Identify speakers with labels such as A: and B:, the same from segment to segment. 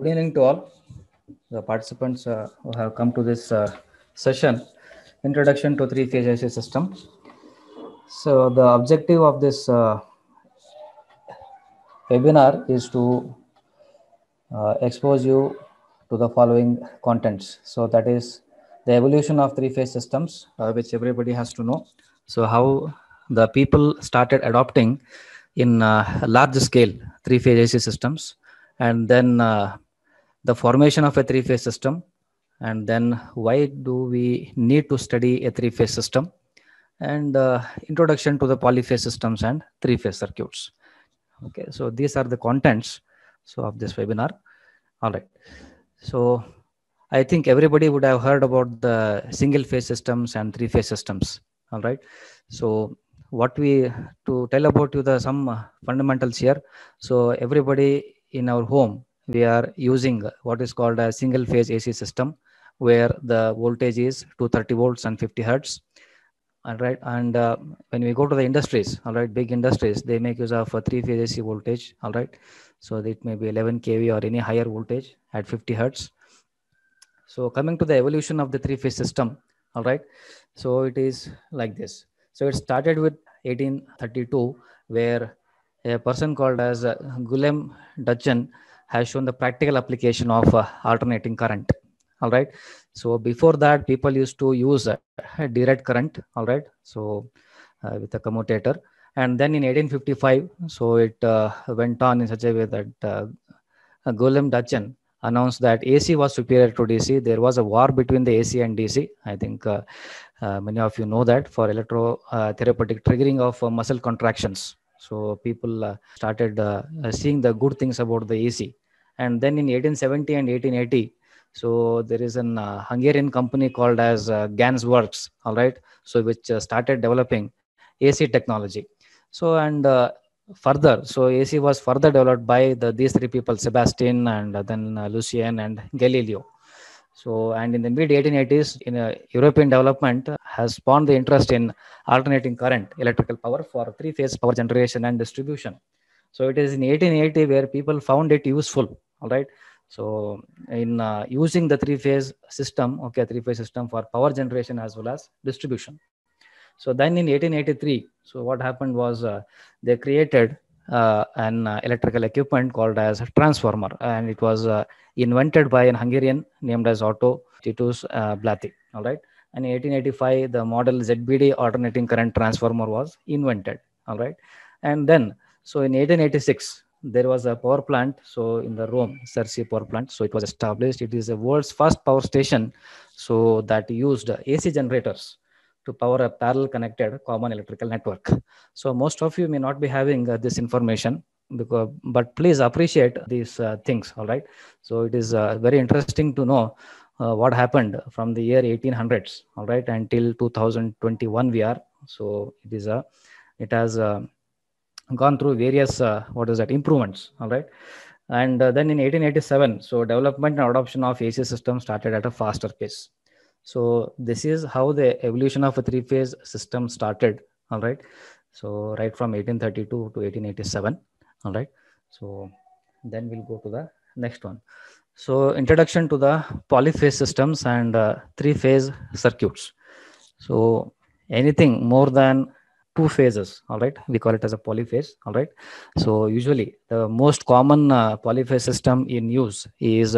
A: Good evening to all the participants uh, who have come to this uh, session, Introduction to Three-Phase AC System. So the objective of this uh, webinar is to uh, expose you to the following contents. So that is the evolution of three-phase systems, uh, which everybody has to know. So how the people started adopting in uh, large scale three-phase AC systems and then the formation of a three phase system and then why do we need to study a three phase system and uh, introduction to the polyphase systems and three phase circuits okay so these are the contents so of this webinar all right so i think everybody would have heard about the single phase systems and three phase systems all right so what we to tell about you the some fundamentals here so everybody in our home we are using what is called a single phase AC system where the voltage is 230 volts and 50 hertz. All right. And uh, when we go to the industries, all right, big industries, they make use of a three phase AC voltage. All right. So it may be 11 kV or any higher voltage at 50 hertz. So coming to the evolution of the three phase system. All right. So it is like this. So it started with 1832, where a person called as Guillaume Dutchen has shown the practical application of uh, alternating current all right so before that people used to use uh, direct current all right so uh, with a commutator and then in 1855 so it uh, went on in such a way that golem dutchen announced that AC was superior to DC. There was a war between the AC and DC. I think uh, uh, many of you know that for electrotherapeutic uh, triggering of muscle contractions. So people uh, started uh, uh, seeing the good things about the AC. And then in 1870 and 1880, so there is an uh, Hungarian company called as uh, Gans Works, all right. So which uh, started developing AC technology. So and further, so AC was further developed by the, these three people, Sebastian and then Lucien and Galileo. So, and in the mid 1880s, in a European development has spawned the interest in alternating current electrical power for three phase power generation and distribution. So, it is in 1880 where people found it useful. All right. So, in uh, using the three phase system, okay, three phase system for power generation as well as distribution. So, then in 1883, so what happened was uh, they created uh, an uh, electrical equipment called as transformer and it was uh, invented by an Hungarian named as Otto Titus uh, All right. And in 1885, the model ZBD alternating current transformer was invented. All right. And then, so in 1886, there was a power plant. So in the Rome, Cersei power plant. So it was established. It is the world's first power station. So that used AC generators to power a parallel connected common electrical network. So most of you may not be having uh, this information because but please appreciate these uh, things all right so it is uh, very interesting to know uh, what happened from the year 1800s all right until 2021 we are so it is a it has uh, gone through various uh, what is that improvements all right and uh, then in 1887 so development and adoption of ac system started at a faster pace so this is how the evolution of a three phase system started all right so right from 1832 to 1887 all right so then we'll go to the next one so introduction to the polyphase systems and uh, three phase circuits so anything more than two phases all right we call it as a polyphase all right so usually the most common uh, polyphase system in use is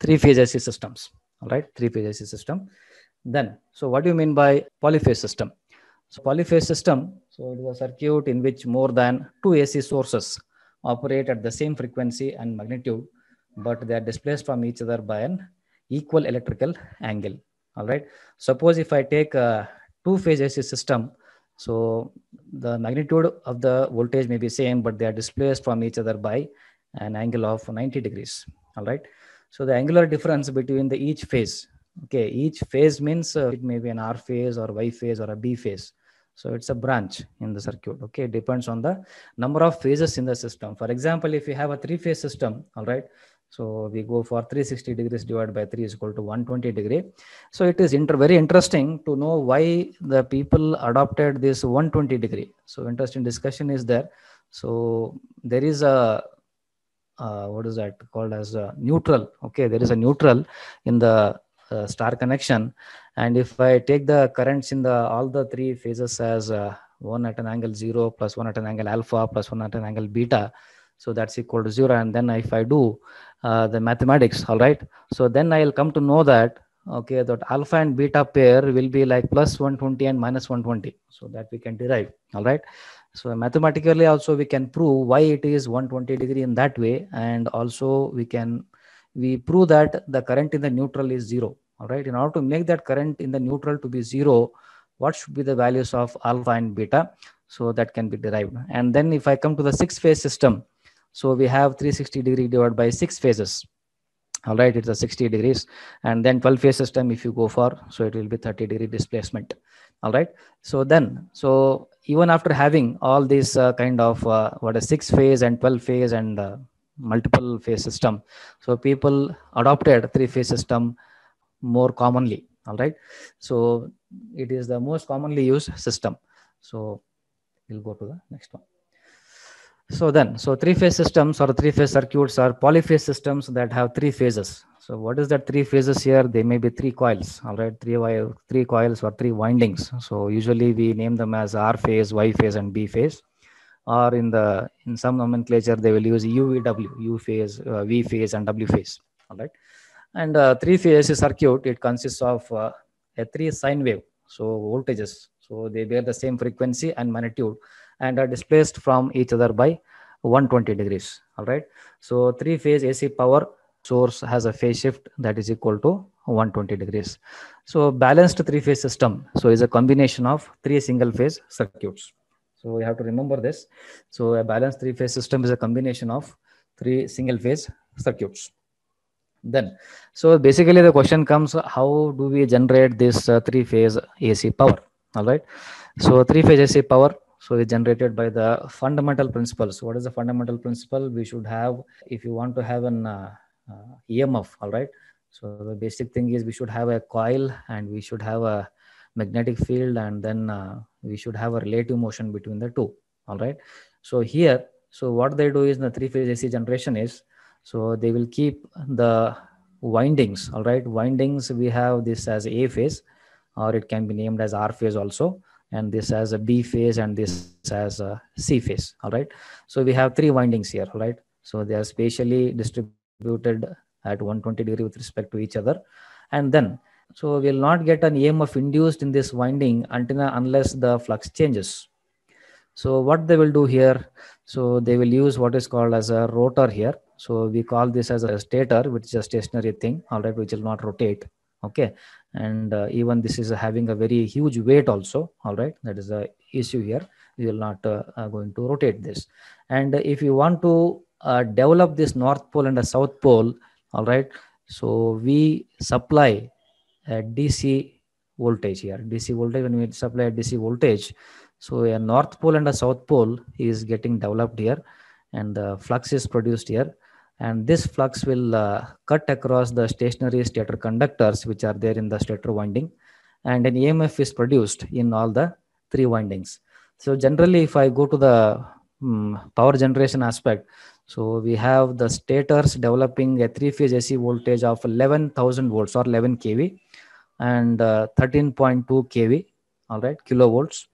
A: three phase ac systems all right three phase ac system then so what do you mean by polyphase system so polyphase system so it is a circuit in which more than two ac sources operate at the same frequency and magnitude, but they are displaced from each other by an equal electrical angle. All right. Suppose if I take a two phase AC system, so the magnitude of the voltage may be same, but they are displaced from each other by an angle of 90 degrees. All right. So the angular difference between the each phase, okay, each phase means uh, it may be an R phase or Y phase or a B phase. So it's a branch in the circuit. Okay, it depends on the number of phases in the system. For example, if you have a three-phase system, all right, so we go for 360 degrees divided by 3 is equal to 120 degree. So it is inter very interesting to know why the people adopted this 120 degree. So interesting discussion is there. So there is a uh, what is that called as a neutral. Okay, there is a neutral in the uh, star connection and if I take the currents in the all the three phases as uh, one at an angle zero plus one at an angle alpha plus one at an angle beta, so that's equal to zero. And then if I do uh, the mathematics, all right. So then I'll come to know that okay that alpha and beta pair will be like plus 120 and minus 120 so that we can derive all right so mathematically also we can prove why it is 120 degree in that way and also we can we prove that the current in the neutral is zero all right in order to make that current in the neutral to be zero what should be the values of alpha and beta so that can be derived and then if i come to the six phase system so we have 360 degree divided by six phases all right it's a 60 degrees and then 12 phase system if you go for so it will be 30 degree displacement all right so then so even after having all these uh, kind of uh, what a six phase and 12 phase and uh, multiple phase system so people adopted three phase system more commonly all right so it is the most commonly used system so we'll go to the next one so then so three phase systems or three phase circuits are polyphase systems that have three phases so what is that three phases here they may be three coils all right three wire three coils or three windings so usually we name them as r phase y phase and b phase or in the in some nomenclature they will use UVW, U phase, uh, V phase, and W phase. All right. And uh, three phase circuit, it consists of uh, a three sine wave, so voltages. So they bear the same frequency and magnitude and are displaced from each other by 120 degrees. All right. So three phase AC power source has a phase shift that is equal to 120 degrees. So balanced three phase system. So is a combination of three single phase circuits. So we have to remember this. So a balanced three phase system is a combination of three single phase circuits. Then, so basically the question comes, how do we generate this uh, three phase AC power? All right. So three phase AC power. So is generated by the fundamental principles. What is the fundamental principle? We should have, if you want to have an uh, uh, EMF, all right. So the basic thing is we should have a coil and we should have a magnetic field and then uh, we should have a relative motion between the two all right so here so what they do is the three phase ac generation is so they will keep the windings, all right? Windings, we have this as A phase, or it can be named as R phase also. And this as a B phase and this as a C phase, all right? So we have three windings here, all right? So they are spatially distributed at 120 degree with respect to each other. And then, so we'll not get an EMF induced in this winding until unless the flux changes. So what they will do here, so they will use what is called as a rotor here so we call this as a stator which is a stationary thing all right which will not rotate okay and uh, even this is having a very huge weight also all right that is the issue here We will not uh, uh, going to rotate this and if you want to uh, develop this north pole and the south pole all right so we supply a dc voltage here dc voltage when we supply a dc voltage so a north pole and a south pole is getting developed here and the uh, flux is produced here and this flux will uh, cut across the stationary stator conductors which are there in the stator winding and an EMF is produced in all the three windings. So generally if I go to the um, power generation aspect, so we have the stators developing a three phase AC voltage of 11,000 volts or 11 kV and uh, 13.2 kV, all right, kilovolts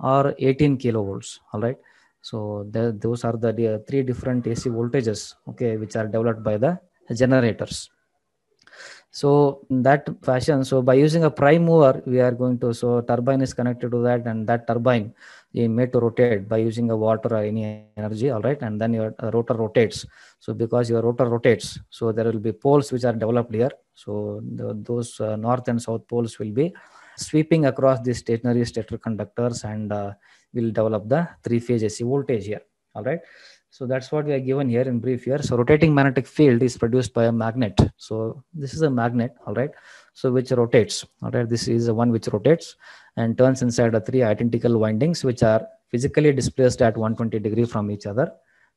A: or 18 kilovolts, all right so the, those are the three different ac voltages okay which are developed by the generators so that fashion so by using a prime mover we are going to so turbine is connected to that and that turbine is made to rotate by using a water or any energy all right and then your rotor rotates so because your rotor rotates so there will be poles which are developed here so the, those uh, north and south poles will be sweeping across these stationary stator conductors and uh, we'll develop the three phase AC voltage here. All right. So that's what we are given here in brief here. So rotating magnetic field is produced by a magnet. So this is a magnet, all right. So which rotates, all right. This is the one which rotates and turns inside the three identical windings, which are physically displaced at 120 degree from each other,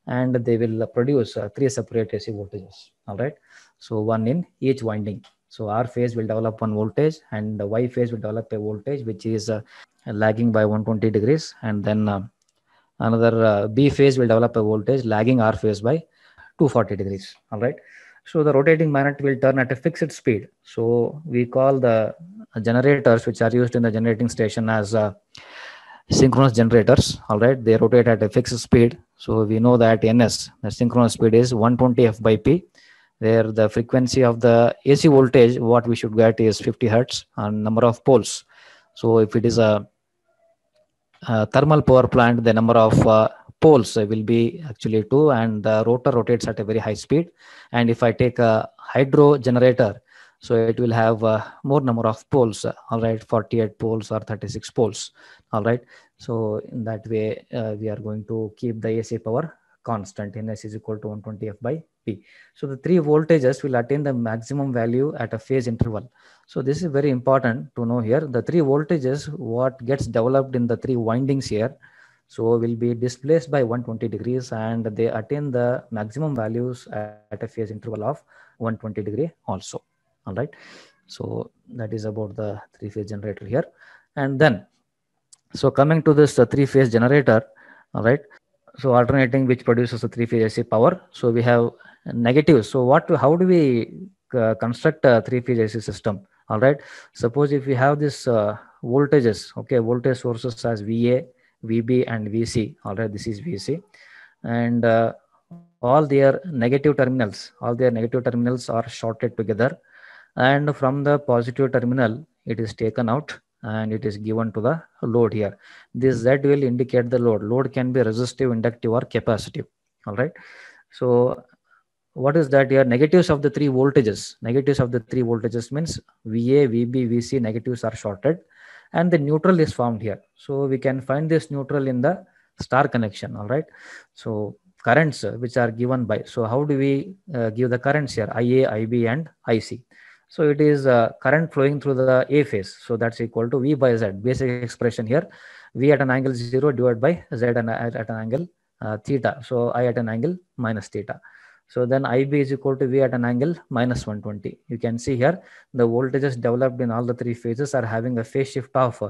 A: and they will produce uh, three separate AC voltages, all right. So one in each winding, so R phase will develop one voltage and the Y phase will develop a voltage which is uh, lagging by 120 degrees and then uh, another uh, B phase will develop a voltage lagging R phase by 240 degrees. All right. So the rotating magnet will turn at a fixed speed. So we call the generators which are used in the generating station as uh, synchronous generators. All right. They rotate at a fixed speed. So we know that NS, the synchronous speed is 120 F by P where the frequency of the AC voltage, what we should get is 50 hertz and number of poles. So if it is a, a thermal power plant, the number of uh, poles will be actually two and the rotor rotates at a very high speed. And if I take a hydro generator, so it will have uh, more number of poles, all right, 48 poles or 36 poles, all right. So in that way, uh, we are going to keep the AC power constant ns is equal to 120 f by p so the three voltages will attain the maximum value at a phase interval so this is very important to know here the three voltages what gets developed in the three windings here so will be displaced by 120 degrees and they attain the maximum values at a phase interval of 120 degree also all right so that is about the three phase generator here and then so coming to this uh, three phase generator all right so alternating which produces a three phase AC power. So we have negatives. So what? How do we uh, construct a three phase AC system? All right. Suppose if we have this uh, voltages, okay, voltage sources as VA, VB, and VC. All right, this is VC, and uh, all their negative terminals, all their negative terminals are shorted together, and from the positive terminal, it is taken out and it is given to the load here. This hmm. Z will indicate the load. Load can be resistive, inductive or capacitive. All right. So what is that here? Negatives of the three voltages. Negatives of the three voltages means VA, VB, VC negatives are shorted and the neutral is formed here. So we can find this neutral in the star connection. All right. So currents which are given by. So how do we uh, give the currents here? IA, IB and IC. So it is uh, current flowing through the A phase. So that's equal to V by Z, basic expression here. V at an angle 0 divided by Z and at, at an angle uh, theta. So I at an angle minus theta. So then IB is equal to V at an angle minus 120. You can see here the voltages developed in all the three phases are having a phase shift of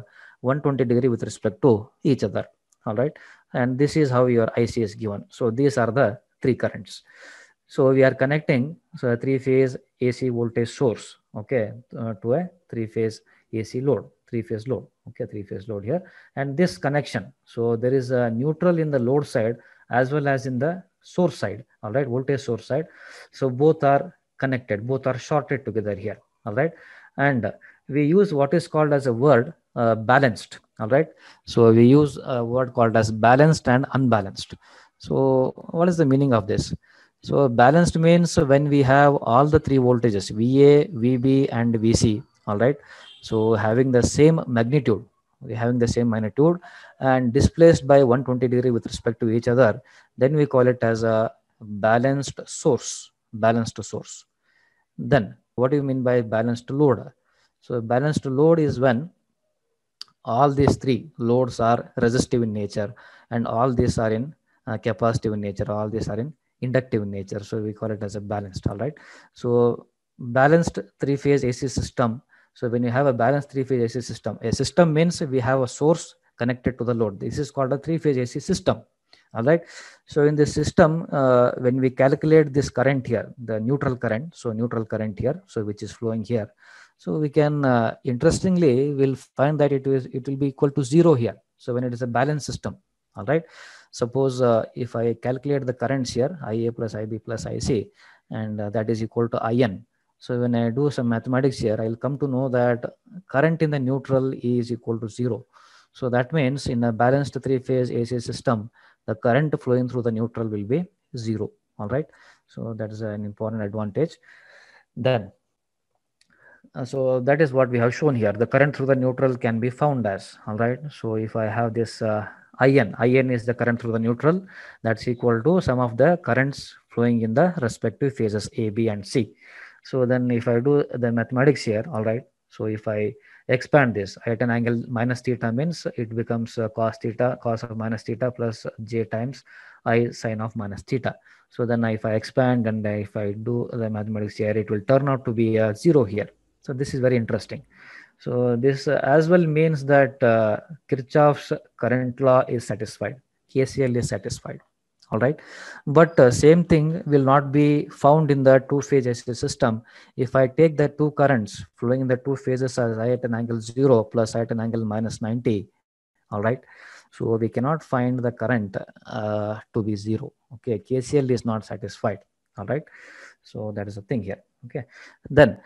A: 120 degree with respect to each other. All right. And this is how your IC is given. So these are the three currents. So we are connecting so three phase AC voltage source, okay, uh, to a three phase AC load, three phase load, okay, three phase load here, and this connection. So there is a neutral in the load side as well as in the source side, all right, voltage source side. So both are connected, both are shorted together here, all right, and we use what is called as a word uh, balanced, all right. So we use a word called as balanced and unbalanced. So what is the meaning of this? So balanced means when we have all the three voltages, VA, VB and VC, all right. So having the same magnitude, we having the same magnitude and displaced by 120 degree with respect to each other, then we call it as a balanced source, balanced source. Then what do you mean by balanced load? So balanced load is when all these three loads are resistive in nature and all these are in uh, capacitive in nature, all these are in inductive nature so we call it as a balanced all right so balanced three phase ac system so when you have a balanced three phase ac system a system means we have a source connected to the load this is called a three phase ac system all right so in this system uh, when we calculate this current here the neutral current so neutral current here so which is flowing here so we can uh, interestingly we'll find that it is it will be equal to zero here so when it is a balanced system all right suppose uh, if i calculate the currents here ia plus ib plus ic and uh, that is equal to in so when i do some mathematics here i'll come to know that current in the neutral is equal to zero so that means in a balanced three phase ac system the current flowing through the neutral will be zero all right so that is an important advantage then uh, so that is what we have shown here the current through the neutral can be found as all right so if i have this uh, IN. IN is the current through the neutral. That's equal to some of the currents flowing in the respective phases A, B and C. So then if I do the mathematics here, all right. So if I expand this at an angle minus theta means it becomes cos theta, cos of minus theta plus j times i sine of minus theta. So then if I expand and if I do the mathematics here, it will turn out to be a zero here. So this is very interesting. So this uh, as well means that uh, Kirchhoff's current law is satisfied. KCL is satisfied. All right. But uh, same thing will not be found in the two phase AC system. If I take the two currents flowing in the two phases as I at an angle zero plus I at an angle minus 90. All right. So we cannot find the current uh, to be zero. Okay. KCL is not satisfied. All right. So that is the thing here. Okay. Then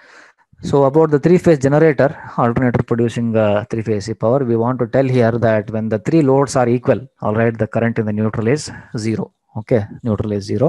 A: so about the three-phase generator, alternator producing uh, three-phase power, we want to tell here that when the three loads are equal, all right, the current in the neutral is zero okay neutral is zero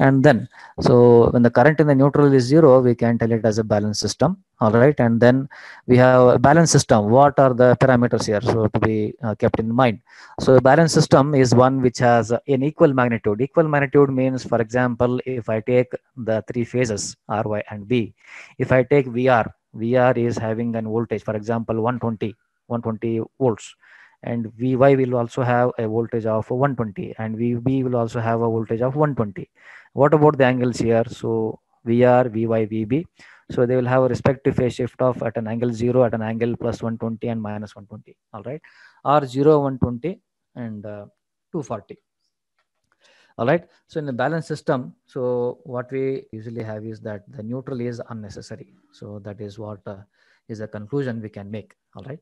A: and then so when the current in the neutral is zero we can tell it as a balanced system all right and then we have a balanced system what are the parameters here so to be uh, kept in mind so the balanced system is one which has an equal magnitude equal magnitude means for example if i take the three phases r y and b if i take vr vr is having an voltage for example 120 120 volts and Vy will also have a voltage of 120 and Vb will also have a voltage of 120. What about the angles here? So Vr, Vy, Vb. So they will have a respective phase shift of at an angle 0, at an angle plus 120 and minus 120. All right. Or 0, 120 and uh, 240. All right. So in the balanced system, so what we usually have is that the neutral is unnecessary. So that is what uh, is the conclusion we can make. All right.